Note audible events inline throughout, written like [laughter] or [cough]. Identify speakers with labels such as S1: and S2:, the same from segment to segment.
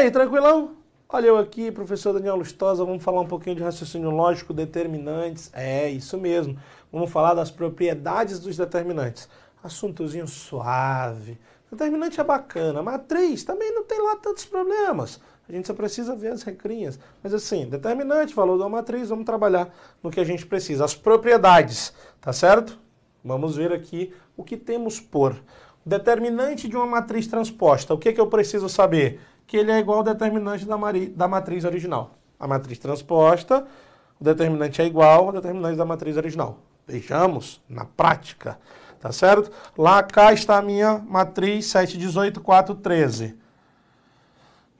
S1: aí, tranquilão? Olha eu aqui, professor Daniel Lustosa, vamos falar um pouquinho de raciocínio lógico, determinantes. É, isso mesmo. Vamos falar das propriedades dos determinantes. Assuntozinho suave. Determinante é bacana, matriz também não tem lá tantos problemas. A gente só precisa ver as recrinhas. Mas assim, determinante, valor da matriz, vamos trabalhar no que a gente precisa. As propriedades, tá certo? Vamos ver aqui o que temos por. Determinante de uma matriz transposta, o que, é que eu preciso saber? que ele é igual ao determinante da, da matriz original. A matriz transposta, o determinante é igual ao determinante da matriz original. Vejamos na prática, tá certo? Lá cá está a minha matriz 7, 18, 4, 13.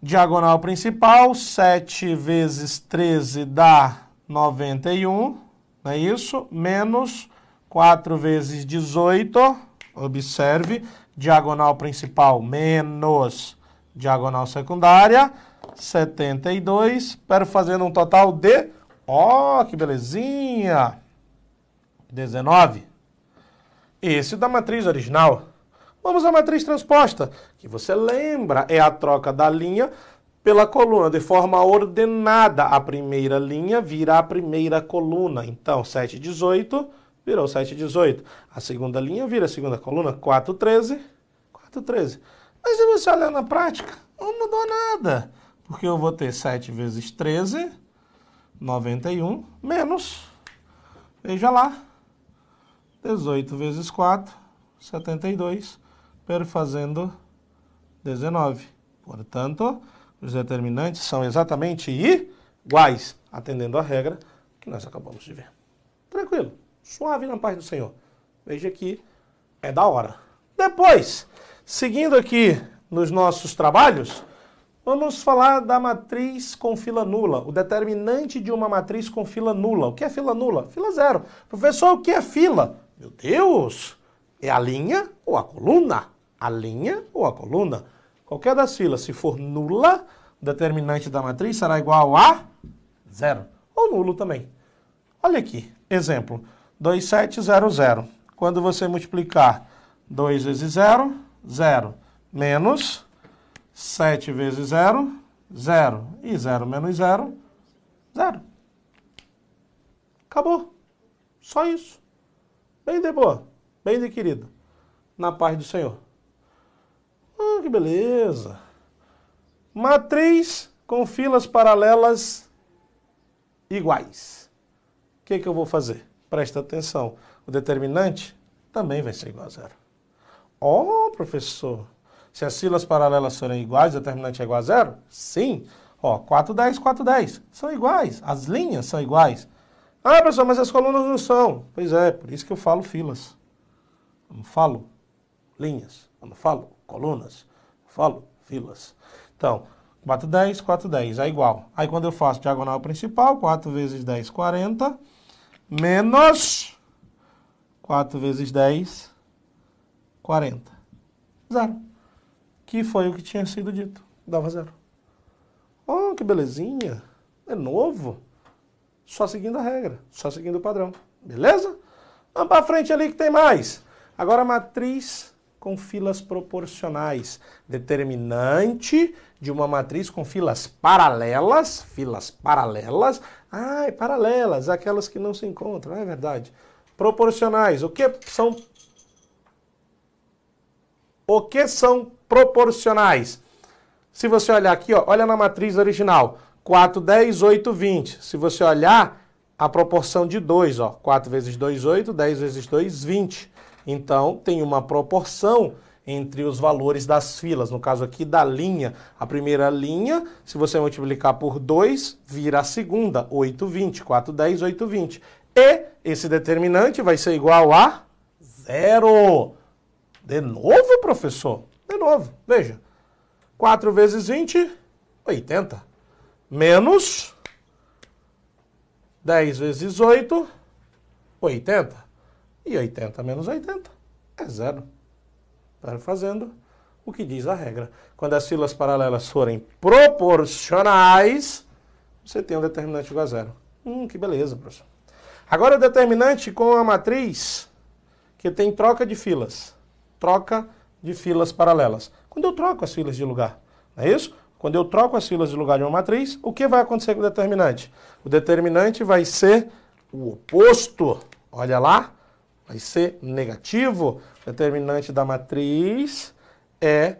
S1: Diagonal principal, 7 vezes 13 dá 91, não é isso? Menos 4 vezes 18, observe, diagonal principal, menos diagonal secundária, 72, espero fazendo um total de, ó, oh, que belezinha, 19. Esse da matriz original. Vamos à matriz transposta, que você lembra, é a troca da linha pela coluna de forma ordenada. A primeira linha vira a primeira coluna. Então, 7, 18 virou 7, 18. A segunda linha vira a segunda coluna, 4, 13, 4, 13. Mas se você olhar na prática, não mudou nada. Porque eu vou ter 7 vezes 13, 91, menos, veja lá, 18 vezes 4, 72, perfazendo 19. Portanto, os determinantes são exatamente iguais, atendendo à regra que nós acabamos de ver. Tranquilo, suave na paz do Senhor. Veja que é da hora. Depois, Seguindo aqui nos nossos trabalhos, vamos falar da matriz com fila nula, o determinante de uma matriz com fila nula. O que é fila nula? Fila zero. Professor, o que é fila? Meu Deus! É a linha ou a coluna? A linha ou a coluna? Qualquer das filas, se for nula, o determinante da matriz será igual a zero. Ou nulo também. Olha aqui, exemplo, 2700. Quando você multiplicar 2 vezes 0, zero. Menos 7 vezes zero, zero. E zero menos zero, zero. Acabou. Só isso. Bem de boa, bem de querido. Na paz do Senhor. Ah, que beleza. Matriz com filas paralelas iguais. O que, que eu vou fazer? Presta atenção. O determinante também vai ser igual a zero. Ó, oh, professor, se as sílabas paralelas forem iguais, o determinante é igual a zero? Sim. Ó, oh, 4, 10, 4, 10. São iguais. As linhas são iguais. Ah, professor, mas as colunas não são. Pois é, por isso que eu falo filas. Eu não falo linhas. Eu não falo colunas. Eu falo filas. Então, 4, 10, 4, 10 é igual. Aí quando eu faço diagonal principal, 4 vezes 10, 40. Menos 4 vezes 10, 40. Zero. Que foi o que tinha sido dito. Dava zero. Oh, que belezinha. É novo. Só seguindo a regra, só seguindo o padrão. Beleza? Vamos para frente ali que tem mais. Agora matriz com filas proporcionais. Determinante de uma matriz com filas paralelas. Filas paralelas. Ai, paralelas, aquelas que não se encontram, é verdade. Proporcionais. O que são o que são proporcionais? Se você olhar aqui, ó, olha na matriz original, 4, 10, 8, 20. Se você olhar a proporção de 2, ó, 4 vezes 2, 8, 10 vezes 2, 20. Então, tem uma proporção entre os valores das filas, no caso aqui da linha. A primeira linha, se você multiplicar por 2, vira a segunda, 8, 20, 4, 10, 8, 20. E esse determinante vai ser igual a zero. De novo, professor? De novo. Veja. 4 vezes 20, 80. Menos 10 vezes 8, 80. E 80 menos 80 é zero. Estar tá fazendo o que diz a regra. Quando as filas paralelas forem proporcionais, você tem um determinante igual a zero. Hum, que beleza, professor. Agora o determinante com a matriz que tem troca de filas troca de filas paralelas. Quando eu troco as filas de lugar, não é isso? Quando eu troco as filas de lugar de uma matriz, o que vai acontecer com o determinante? O determinante vai ser o oposto. Olha lá, vai ser negativo. O determinante da matriz é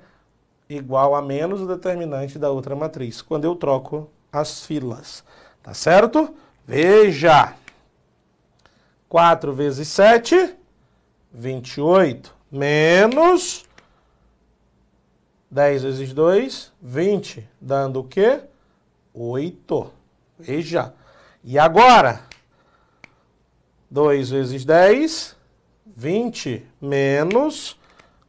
S1: igual a menos o determinante da outra matriz, quando eu troco as filas. Tá certo? Veja. 4 vezes 7, 28 menos 10 vezes 2, 20, dando o quê? 8. Veja. E agora? 2 vezes 10, 20, menos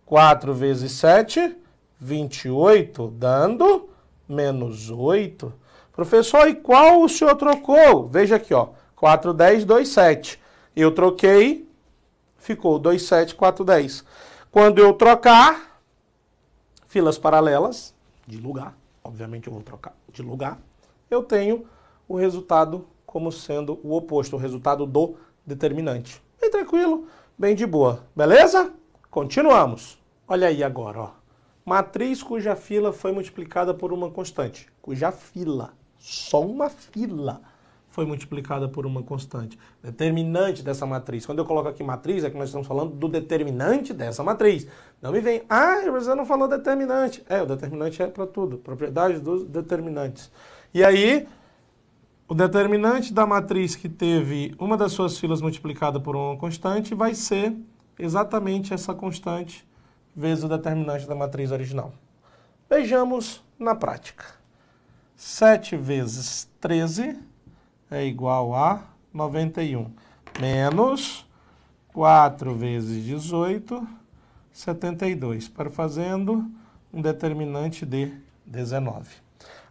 S1: 4 vezes 7, 28, dando menos 8. Professor, e qual o senhor trocou? Veja aqui, ó. 4, 10, 2, 7. Eu troquei ficou 27410 Quando eu trocar, filas paralelas de lugar, obviamente eu vou trocar de lugar, eu tenho o resultado como sendo o oposto, o resultado do determinante. Bem tranquilo, bem de boa, beleza? Continuamos. Olha aí agora, ó. Matriz cuja fila foi multiplicada por uma constante, cuja fila, só uma fila, foi multiplicada por uma constante. Determinante dessa matriz. Quando eu coloco aqui matriz, é que nós estamos falando do determinante dessa matriz. Não me vem, ah, você não falou determinante. É, o determinante é para tudo. Propriedade dos determinantes. E aí, o determinante da matriz que teve uma das suas filas multiplicada por uma constante vai ser exatamente essa constante vezes o determinante da matriz original. Vejamos na prática. 7 vezes 13 é igual a 91. Menos 4 vezes 18, 72. Para fazendo um determinante de 19.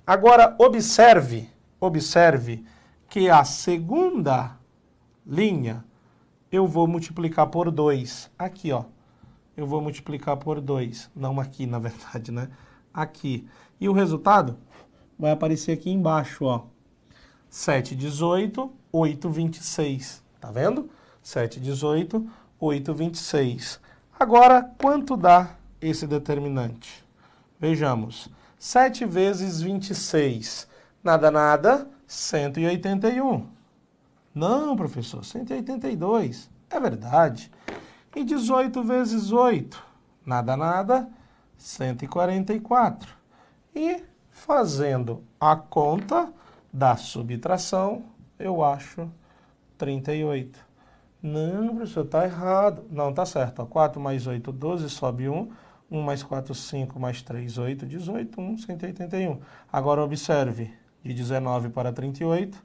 S1: Agora, observe, observe que a segunda linha eu vou multiplicar por 2. Aqui, ó. Eu vou multiplicar por 2. Não aqui, na [laughs] verdade, né? Aqui. E o resultado vai aparecer aqui embaixo, ó. 7, 18, 8, 26. Tá vendo? 7, 18, 8, 26. Agora, quanto dá esse determinante? Vejamos. 7 vezes 26. Nada, nada, 181. Não, professor, 182. É verdade. E 18 vezes 8. Nada, nada, 144. E fazendo a conta, da subtração, eu acho 38. Não, professor, está errado. Não, está certo. Ó, 4 mais 8, 12, sobe 1. 1 mais 4, 5, mais 3, 8, 18, 1, 181. Agora observe, de 19 para 38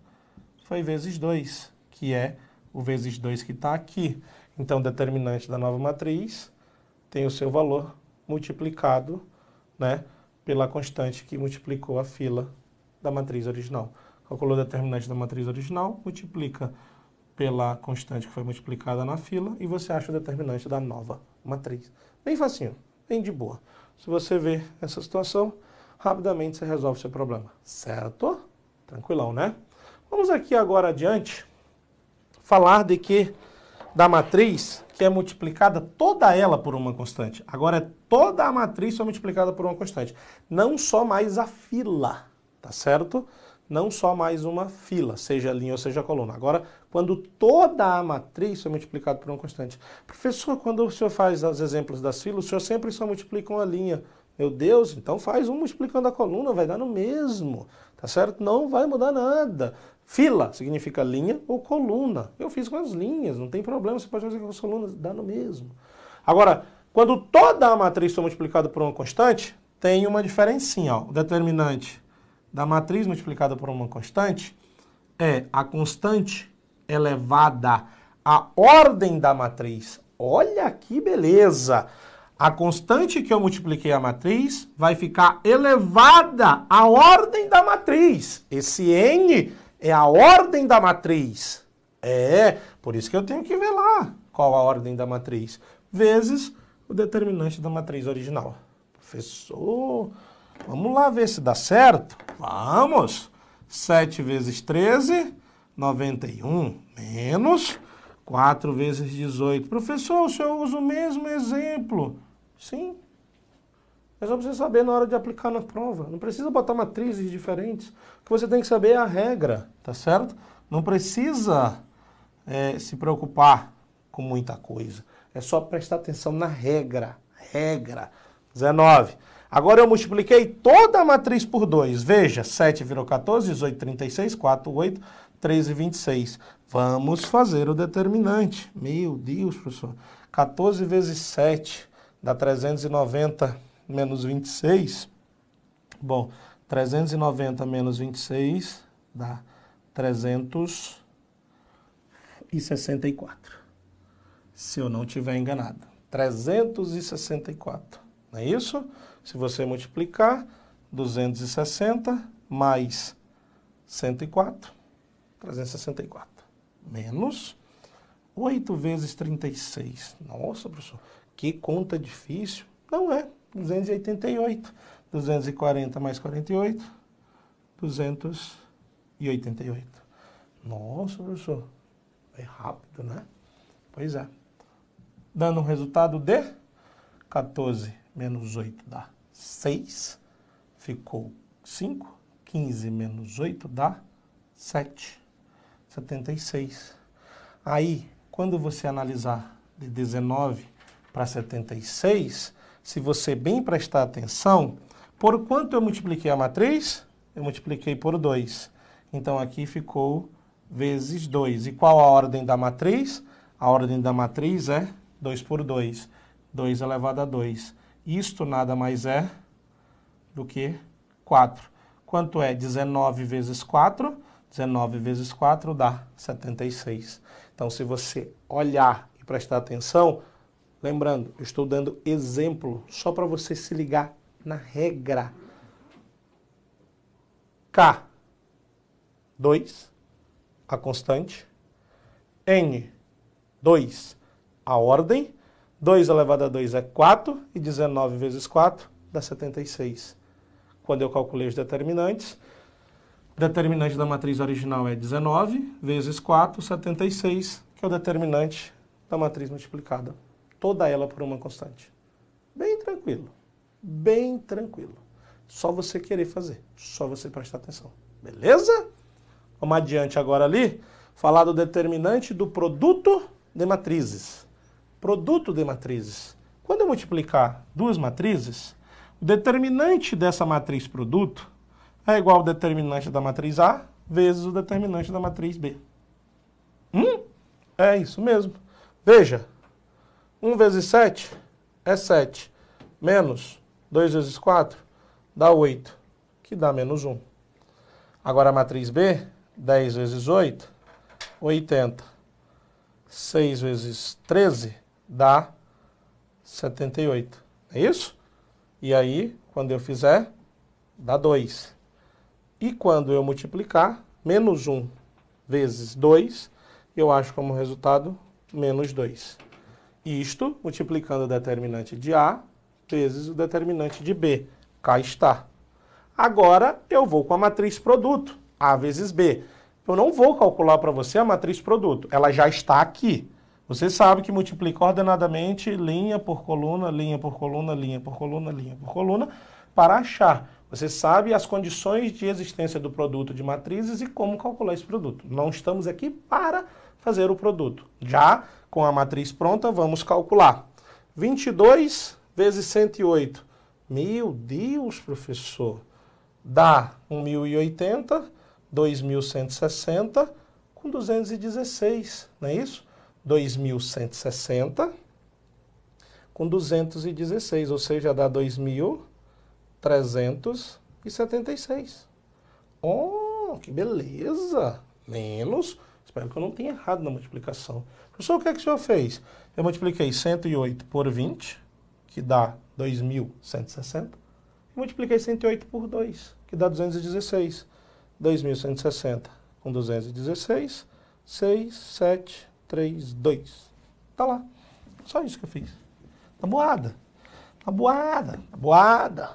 S1: foi vezes 2, que é o vezes 2 que está aqui. Então, o determinante da nova matriz tem o seu valor multiplicado né, pela constante que multiplicou a fila da matriz original. Calculou o determinante da matriz original, multiplica pela constante que foi multiplicada na fila e você acha o determinante da nova matriz. Bem facinho, bem de boa. Se você vê essa situação, rapidamente você resolve seu problema, certo? Tranquilão, né? Vamos aqui agora adiante falar de que da matriz que é multiplicada toda ela por uma constante. Agora é toda a matriz foi multiplicada por uma constante, não só mais a fila tá certo? Não só mais uma fila, seja linha ou seja coluna. Agora, quando toda a matriz é multiplicada por uma constante. Professor, quando o senhor faz os exemplos das filas, o senhor sempre só multiplica uma linha. Meu Deus, então faz um multiplicando a coluna, vai dar no mesmo, tá certo? Não vai mudar nada. Fila significa linha ou coluna. Eu fiz com as linhas, não tem problema, você pode fazer com as colunas, dá no mesmo. Agora, quando toda a matriz é multiplicada por uma constante, tem uma diferencinha. Ó. O determinante da matriz multiplicada por uma constante é a constante elevada à ordem da matriz. Olha que beleza! A constante que eu multipliquei a matriz vai ficar elevada à ordem da matriz. Esse n é a ordem da matriz. É, por isso que eu tenho que ver lá qual a ordem da matriz. Vezes o determinante da matriz original. Professor, vamos lá ver se dá certo. Vamos! 7 vezes 13, 91, menos 4 vezes 18. Professor, o senhor usa o mesmo exemplo. Sim. Mas eu preciso saber na hora de aplicar na prova. Não precisa botar matrizes diferentes. O que você tem que saber é a regra, tá certo? Não precisa é, se preocupar com muita coisa. É só prestar atenção na regra. Regra. 19. Agora eu multipliquei toda a matriz por 2. Veja, 7 virou 14, 18, 36, 4, 8, 13, 26. Vamos fazer o determinante. Meu Deus, professor. 14 vezes 7 dá 390 menos 26. Bom, 390 menos 26 dá 364. Se eu não estiver enganado. 364. Não é isso? Se você multiplicar, 260 mais 104, 364. Menos 8 vezes 36. Nossa, professor, que conta difícil. Não é, 288. 240 mais 48, 288. Nossa, professor, é rápido, né? Pois é. Dando um resultado de 14 menos 8 dá 6, ficou 5, 15 menos 8 dá 7, 76. Aí, quando você analisar de 19 para 76, se você bem prestar atenção, por quanto eu multipliquei a matriz? Eu multipliquei por 2. Então aqui ficou vezes 2. E qual a ordem da matriz? A ordem da matriz é 2 por 2. 2 elevado a 2. Isto nada mais é do que 4. Quanto é 19 vezes 4? 19 vezes 4 dá 76. Então, se você olhar e prestar atenção, lembrando, eu estou dando exemplo só para você se ligar na regra. K, 2, a constante. N, 2, a ordem. 2 elevado a 2 é 4 e 19 vezes 4 dá 76. Quando eu calculei os determinantes, determinante da matriz original é 19 vezes 4, 76, que é o determinante da matriz multiplicada. Toda ela por uma constante. Bem tranquilo. Bem tranquilo. Só você querer fazer, só você prestar atenção. Beleza? Vamos adiante agora ali, falar do determinante do produto de matrizes produto de matrizes. Quando eu multiplicar duas matrizes, o determinante dessa matriz produto é igual ao determinante da matriz A vezes o determinante da matriz B. Hum? É isso mesmo. Veja, 1 vezes 7 é 7, menos 2 vezes 4 dá 8, que dá menos 1. Agora a matriz B, 10 vezes 8, 80. 6 vezes 13 dá 78. É isso? E aí, quando eu fizer, dá 2. E quando eu multiplicar, menos 1 vezes 2, eu acho como resultado menos 2. Isto multiplicando o determinante de A vezes o determinante de B. Cá está. Agora eu vou com a matriz produto, A vezes B. Eu não vou calcular para você a matriz produto, ela já está aqui. Você sabe que multiplica ordenadamente linha por coluna, linha por coluna, linha por coluna, linha por coluna, para achar. Você sabe as condições de existência do produto de matrizes e como calcular esse produto. Não estamos aqui para fazer o produto. Já com a matriz pronta, vamos calcular. 22 vezes 108. Meu Deus, professor! Dá 1.080, 2.160 com 216, não é isso? 2.160 com 216, ou seja, dá 2.376. Oh, que beleza! Menos, espero que eu não tenha errado na multiplicação. Professor, o que é que o senhor fez? Eu multipliquei 108 por 20, que dá 2.160, e multipliquei 108 por 2, que dá 216. 2.160 com 216, 6, 7, 3, 2. Tá lá. Só isso que eu fiz. Na boada. Na boada. Na boada.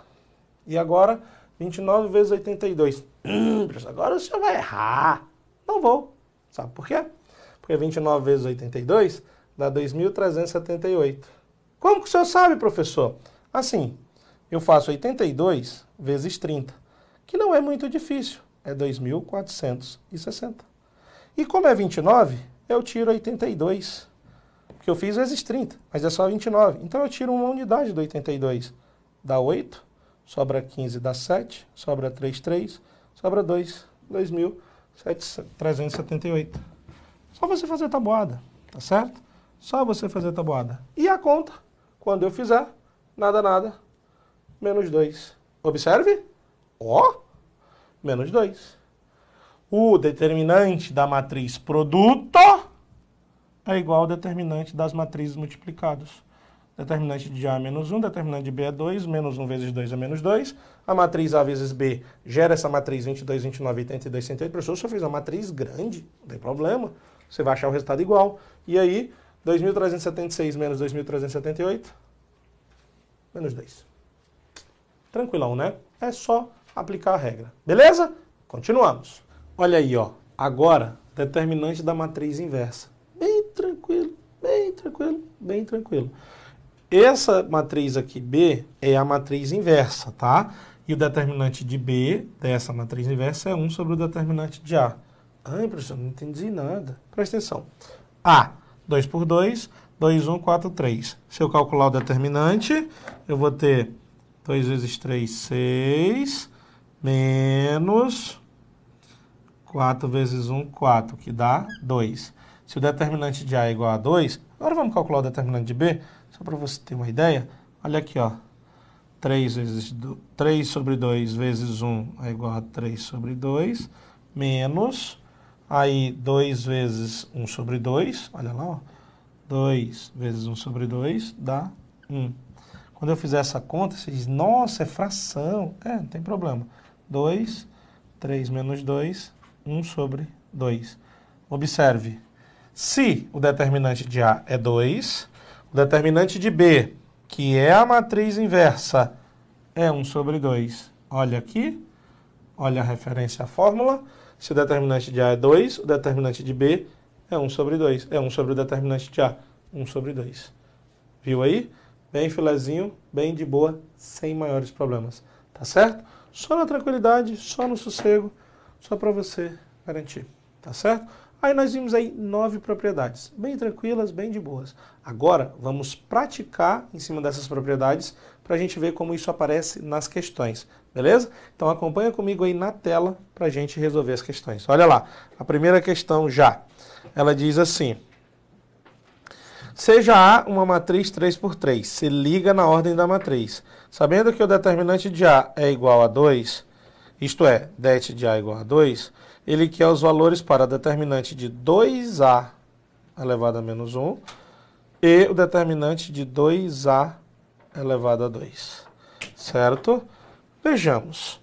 S1: E agora, 29 vezes 82. Hum, agora o senhor vai errar. Não vou. Sabe por quê? Porque 29 vezes 82 dá 2.378. Como que o senhor sabe, professor? Assim, eu faço 82 vezes 30, que não é muito difícil. É 2.460. E como é 29, eu tiro 82. Porque eu fiz vezes 30, mas é só 29. Então eu tiro uma unidade do 82. Dá 8, sobra 15, dá 7, sobra 3, 3, sobra 2, 2.378. Só você fazer tabuada, tá certo? Só você fazer tabuada. E a conta, quando eu fizer, nada, nada, menos 2. Observe? Ó, menos 2. O determinante da matriz produto é igual ao determinante das matrizes multiplicadas. Determinante de A é menos 1, determinante de B é 2, menos 1 vezes 2 é menos 2. A matriz A vezes B gera essa matriz 22, 29, 82, 108. Professor, se eu fiz uma matriz grande, não tem problema, você vai achar o resultado igual. E aí, 2.376 menos 2.378, menos 2. Tranquilão, né? É só aplicar a regra. Beleza? Continuamos. Olha aí, ó. Agora, determinante da matriz inversa bem tranquilo, bem tranquilo, bem tranquilo. Essa matriz aqui, B, é a matriz inversa, tá? E o determinante de B, dessa matriz inversa, é 1 sobre o determinante de A. Ai, professor, não entendi nada. Presta atenção. A, 2 por 2, 2, 1, 4, 3. Se eu calcular o determinante, eu vou ter 2 vezes 3, 6, menos 4 vezes 1, 4, que dá 2. Se o determinante de A é igual a 2, agora vamos calcular o determinante de B, só para você ter uma ideia. Olha aqui, ó. 3, vezes 3 sobre 2 vezes 1 é igual a 3 sobre 2, menos, aí 2 vezes 1 sobre 2, olha lá, ó. 2 vezes 1 sobre 2 dá 1. Quando eu fizer essa conta, você diz, nossa, é fração. É, não tem problema. 2, 3 menos 2, 1 sobre 2. Observe, se o determinante de A é 2, o determinante de B, que é a matriz inversa, é 1 sobre 2. Olha aqui, olha a referência à fórmula. Se o determinante de A é 2, o determinante de B é 1 sobre 2. É 1 sobre o determinante de A, 1 sobre 2. Viu aí? Bem filezinho, bem de boa, sem maiores problemas. Tá certo? Só na tranquilidade, só no sossego, só para você garantir. Tá certo? Aí nós vimos aí nove propriedades, bem tranquilas, bem de boas. Agora vamos praticar em cima dessas propriedades para a gente ver como isso aparece nas questões, beleza? Então acompanha comigo aí na tela para a gente resolver as questões. Olha lá, a primeira questão já, ela diz assim, Seja A uma matriz 3 por 3, se liga na ordem da matriz. Sabendo que o determinante de A é igual a 2, isto é, det de A é igual a 2, ele quer os valores para determinante de 2a elevado a menos 1 e o determinante de 2a elevado a 2, certo? Vejamos,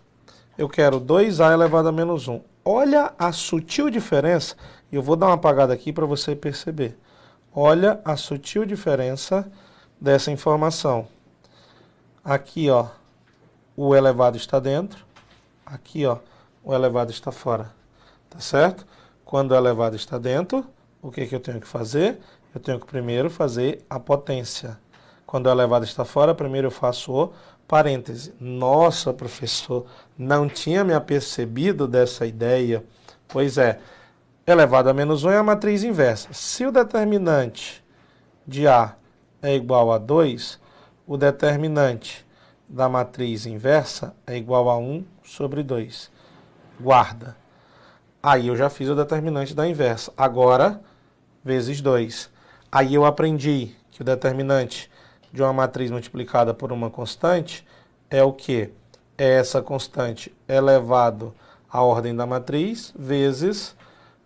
S1: eu quero 2a elevado a menos 1. Olha a sutil diferença, eu vou dar uma apagada aqui para você perceber. Olha a sutil diferença dessa informação. Aqui, ó, o elevado está dentro, aqui, ó, o elevado está fora tá certo? Quando o elevado está dentro, o que, que eu tenho que fazer? Eu tenho que primeiro fazer a potência. Quando o elevado está fora, primeiro eu faço o parêntese. Nossa, professor, não tinha me apercebido dessa ideia. Pois é, elevado é a menos 1 é a matriz inversa. Se o determinante de A é igual a 2, o determinante da matriz inversa é igual a 1 sobre 2. Guarda. Aí eu já fiz o determinante da inversa. Agora, vezes 2. Aí eu aprendi que o determinante de uma matriz multiplicada por uma constante é o que? É essa constante elevado à ordem da matriz vezes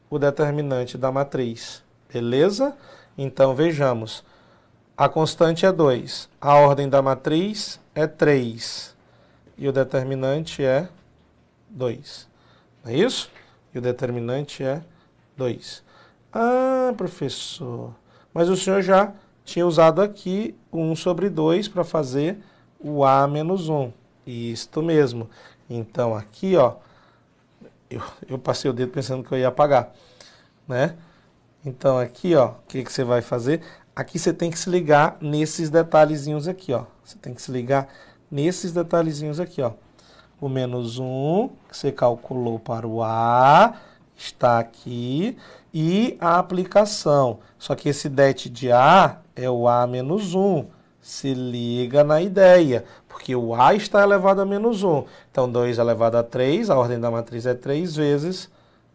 S1: o determinante da matriz. Beleza? Então vejamos. A constante é 2, a ordem da matriz é 3 e o determinante é 2. Não é isso? e o determinante é 2. Ah, professor, mas o senhor já tinha usado aqui 1 sobre 2 para fazer o A menos 1. Isto mesmo. Então aqui, ó, eu, eu, passei o dedo pensando que eu ia apagar, né? Então aqui, ó, o que, que você vai fazer? Aqui você tem que se ligar nesses detalhezinhos aqui, ó. Você tem que se ligar nesses detalhezinhos aqui, ó. O menos 1 que você calculou para o A está aqui. E a aplicação. Só que esse det de A é o A menos 1. Se liga na ideia, porque o A está elevado a menos 1. Então, 2 elevado a 3, a ordem da matriz é 3 vezes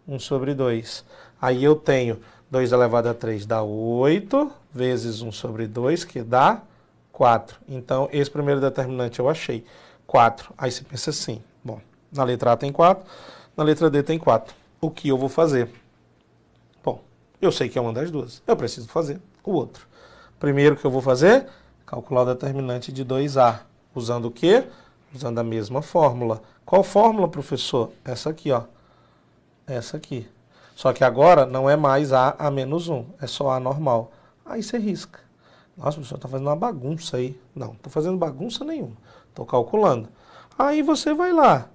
S1: 1 sobre 2. Aí eu tenho 2 elevado a 3 dá 8, vezes 1 sobre 2, que dá 4. Então, esse primeiro determinante eu achei. 4. Aí você pensa assim, bom, na letra A tem 4, na letra D tem 4. O que eu vou fazer? Bom, eu sei que é uma das duas. Eu preciso fazer o outro. Primeiro que eu vou fazer, calcular o determinante de 2A. Usando o quê? Usando a mesma fórmula. Qual fórmula, professor? Essa aqui, ó. Essa aqui. Só que agora não é mais A a menos 1, é só A normal. Aí você risca. Nossa, senhor está fazendo uma bagunça aí. Não, estou fazendo bagunça nenhuma. Estou calculando. Aí você vai lá.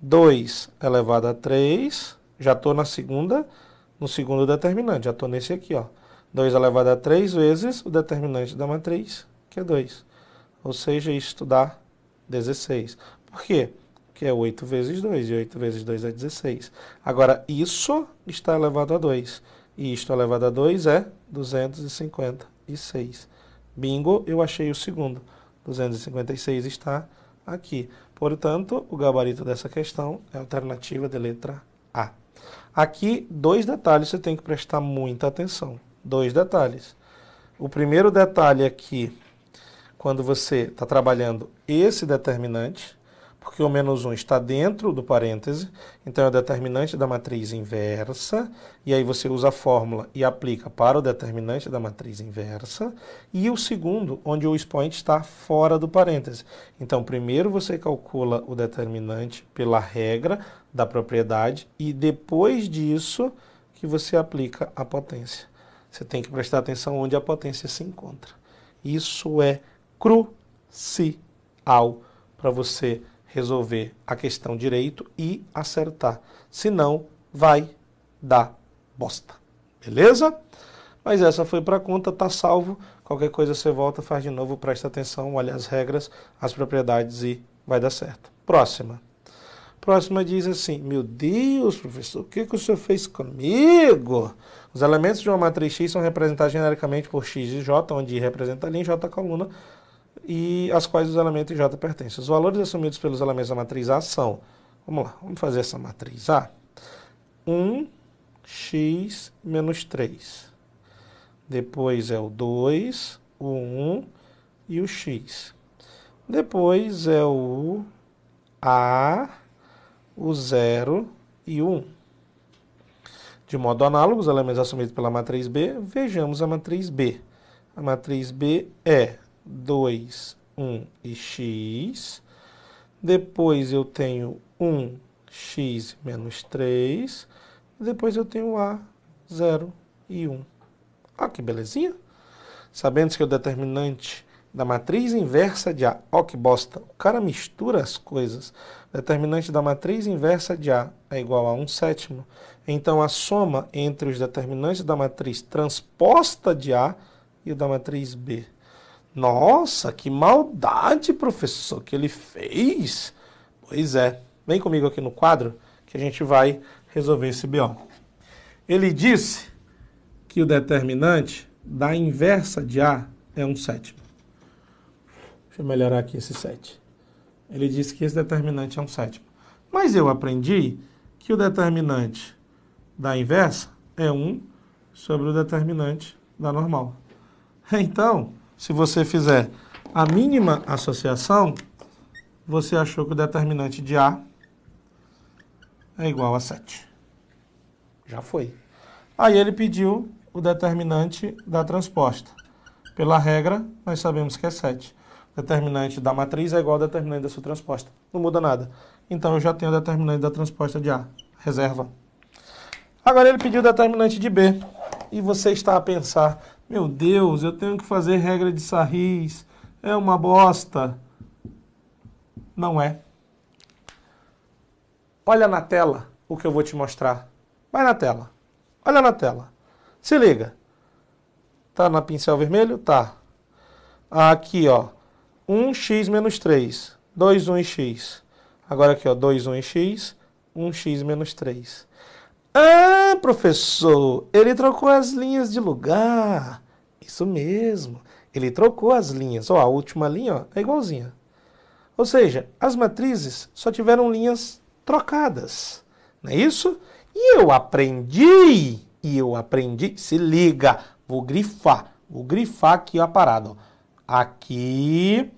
S1: 2 elevado a 3, já estou na segunda, no segundo determinante, já estou nesse aqui, 2 elevado a 3 vezes o determinante da matriz, que é 2. Ou seja, isto dá 16. Por quê? Porque é 8 vezes 2, e 8 vezes 2 é 16. Agora, isso está elevado a 2, e isto elevado a 2 é 256. Bingo, eu achei o segundo. 256 está aqui. Portanto, o gabarito dessa questão é a alternativa de letra A. Aqui, dois detalhes você tem que prestar muita atenção. Dois detalhes. O primeiro detalhe é que, quando você está trabalhando esse determinante, porque o menos 1 está dentro do parêntese, então é o determinante da matriz inversa, e aí você usa a fórmula e aplica para o determinante da matriz inversa, e o segundo, onde o expoente está fora do parêntese. Então, primeiro você calcula o determinante pela regra da propriedade, e depois disso que você aplica a potência. Você tem que prestar atenção onde a potência se encontra. Isso é crucial para você resolver a questão direito e acertar. Senão, vai dar bosta. Beleza? Mas essa foi para conta, tá salvo. Qualquer coisa você volta, faz de novo, presta atenção, olha as regras, as propriedades e vai dar certo. Próxima. Próxima diz assim: Meu Deus, professor, o que, que o senhor fez comigo? Os elementos de uma matriz X são representados genericamente por X e J, onde I representa a linha, J a coluna, e às quais os elementos J pertencem. Os valores assumidos pelos elementos da matriz A são, vamos lá, vamos fazer essa matriz A, 1, x menos 3. Depois é o 2, o 1 e o x. Depois é o A, o 0 e o 1. De modo análogo, os elementos assumidos pela matriz B, vejamos a matriz B. A matriz B é 2, 1 e x. Depois eu tenho 1, x menos 3. Depois eu tenho a, 0 e 1. Ó, que belezinha! Sabendo que o determinante da matriz inversa de A. Ó que bosta, o cara mistura as coisas. Determinante da matriz inversa de A é igual a 1 sétimo. Então a soma entre os determinantes da matriz transposta de A e o da matriz B nossa, que maldade, professor, que ele fez. Pois é, vem comigo aqui no quadro que a gente vai resolver esse BO. Ele disse que o determinante da inversa de A é um sétimo. Deixa eu melhorar aqui esse 7. Ele disse que esse determinante é um sétimo. Mas eu aprendi que o determinante da inversa é 1 sobre o determinante da normal. [laughs] Então, se você fizer a mínima associação, você achou que o determinante de A é igual a 7. Já foi. Aí ele pediu o determinante da transposta. Pela regra, nós sabemos que é 7. O determinante da matriz é igual ao determinante da sua transposta. Não muda nada. Então eu já tenho o determinante da transposta de A. Reserva. Agora ele pediu o determinante de B. E você está a pensar meu Deus, eu tenho que fazer regra de Sarris. É uma bosta. Não é. Olha na tela o que eu vou te mostrar. Vai na tela. Olha na tela. Se liga. Tá na pincel vermelho? Tá. Aqui, ó. 1x menos 3. 2, 1x. Agora aqui, ó. 2, 1x. 1x menos 3. Ah, professor, ele trocou as linhas de lugar. Isso mesmo, ele trocou as linhas. Ó, a última linha ó, é igualzinha. Ou seja, as matrizes só tiveram linhas trocadas. Não é isso? E eu aprendi, e eu aprendi, se liga, vou grifar, vou grifar aqui a parada. Ó. Aqui,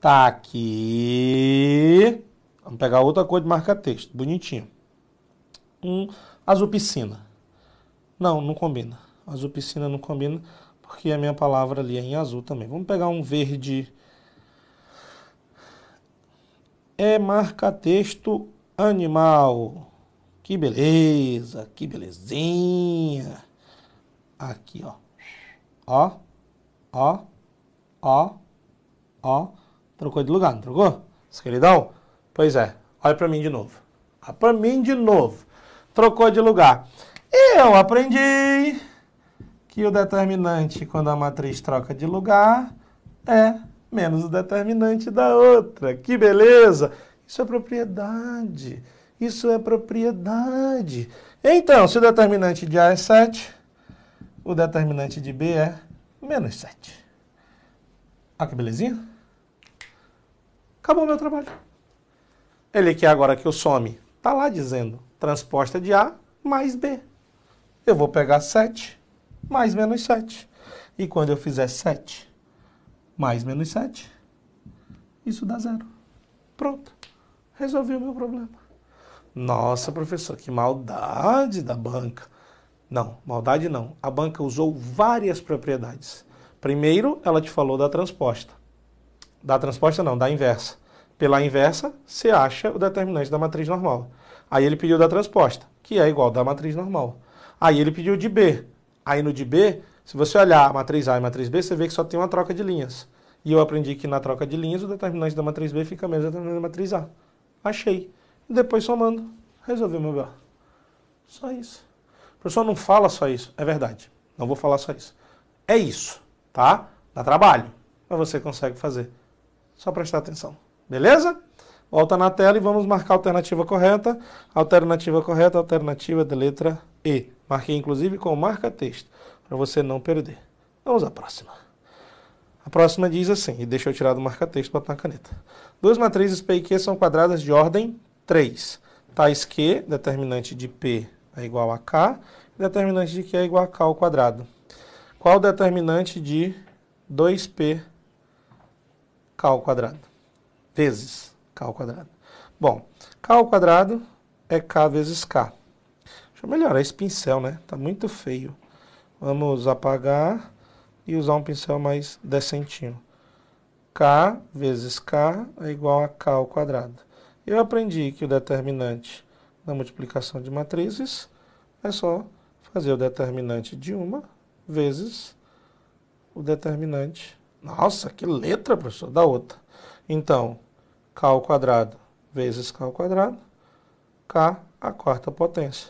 S1: tá aqui. Vamos pegar outra cor de marca-texto, bonitinho. Um, Azul piscina. Não, não combina. Azul piscina não combina, porque a minha palavra ali é em azul também. Vamos pegar um verde. É marca texto animal. Que beleza, que belezinha. Aqui, ó. Ó, ó, ó, ó. Trocou de lugar, não trocou? Queridão? Pois é, olha para mim de novo. Olha ah, para mim de novo trocou de lugar. Eu aprendi que o determinante, quando a matriz troca de lugar, é menos o determinante da outra. Que beleza! Isso é propriedade. Isso é propriedade. Então, se o determinante de A é 7, o determinante de B é menos 7. Olha ah, que belezinha. Acabou o meu trabalho. Ele quer agora que eu some. Está lá dizendo transposta de A mais B. Eu vou pegar 7 mais menos 7. E quando eu fizer 7 mais menos 7, isso dá zero. Pronto. Resolvi o meu problema. Nossa, professor, que maldade da banca. Não, maldade não. A banca usou várias propriedades. Primeiro, ela te falou da transposta. Da transposta não, da inversa. Pela inversa, você acha o determinante da matriz normal. Aí ele pediu da transposta, que é igual da matriz normal. Aí ele pediu de B. Aí no de B, se você olhar a matriz A e a matriz B, você vê que só tem uma troca de linhas. E eu aprendi que na troca de linhas o determinante da matriz B fica menos determinante da matriz A. Achei. E depois somando, resolvi meu B.O. Só isso. professor não fala só isso. É verdade. Não vou falar só isso. É isso, tá? Dá trabalho, mas você consegue fazer. Só prestar atenção. Beleza? Volta na tela e vamos marcar a alternativa correta. Alternativa correta, alternativa da letra E. Marquei inclusive com marca-texto, para você não perder. Vamos à próxima. A próxima diz assim, e deixa eu tirar do marca-texto para botar na caneta. Duas matrizes P e Q são quadradas de ordem 3, tais que determinante de P é igual a K, determinante de Q é igual a K ao quadrado. Qual o determinante de 2P K ao quadrado? Vezes k ao quadrado. Bom, k ao quadrado é k vezes k. Deixa eu melhorar esse pincel, né? Tá muito feio. Vamos apagar e usar um pincel mais decentinho. k vezes k é igual a k ao quadrado. Eu aprendi que o determinante da multiplicação de matrizes é só fazer o determinante de uma vezes o determinante. Nossa, que letra, professor, da outra. Então, k ao quadrado vezes k ao quadrado, k à quarta potência.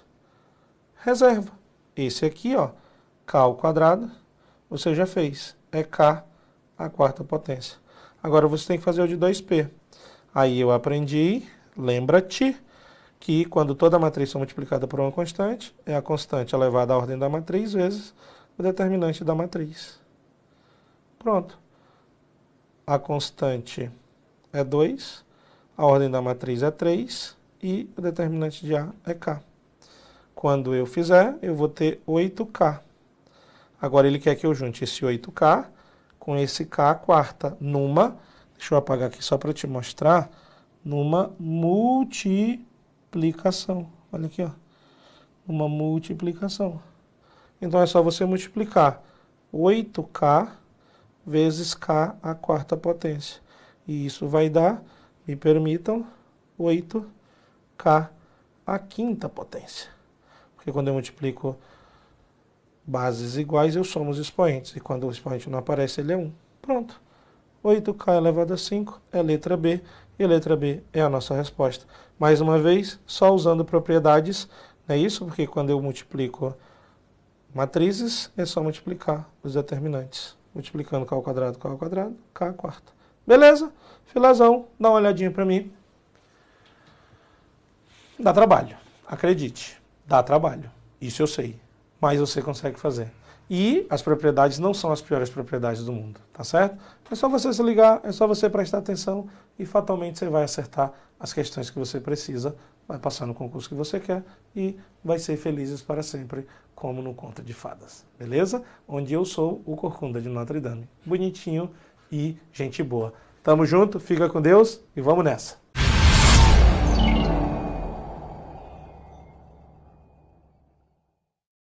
S1: Reserva. Esse aqui, ó, k ao quadrado, você já fez. É k à quarta potência. Agora você tem que fazer o de 2p. Aí eu aprendi, lembra-te, que quando toda a matriz é multiplicada por uma constante, é a constante elevada à ordem da matriz vezes o determinante da matriz. Pronto. A constante é 2, a ordem da matriz é 3 e o determinante de A é K. Quando eu fizer, eu vou ter 8K. Agora ele quer que eu junte esse 8K com esse K quarta numa, deixa eu apagar aqui só para te mostrar, numa multiplicação. Olha aqui, ó. Uma multiplicação. Então é só você multiplicar 8K vezes K à quarta potência. E isso vai dar, me permitam, 8K à quinta potência. Porque quando eu multiplico bases iguais, eu somo os expoentes. E quando o expoente não aparece, ele é 1. Pronto. 8K elevado a 5 é letra B, e a letra B é a nossa resposta. Mais uma vez, só usando propriedades, não é isso? Porque quando eu multiplico matrizes, é só multiplicar os determinantes. Multiplicando K ao quadrado, K ao quadrado, K ao quarto. Beleza? Filazão, dá uma olhadinha para mim. Dá trabalho, acredite, dá trabalho. Isso eu sei, mas você consegue fazer. E as propriedades não são as piores propriedades do mundo, tá certo? É só você se ligar, é só você prestar atenção e fatalmente você vai acertar as questões que você precisa, vai passar no concurso que você quer e vai ser felizes para sempre, como no Conto de Fadas, beleza? Onde eu sou o Corcunda de Notre Dame. Bonitinho e gente boa. Tamo junto, fica com Deus e vamos nessa.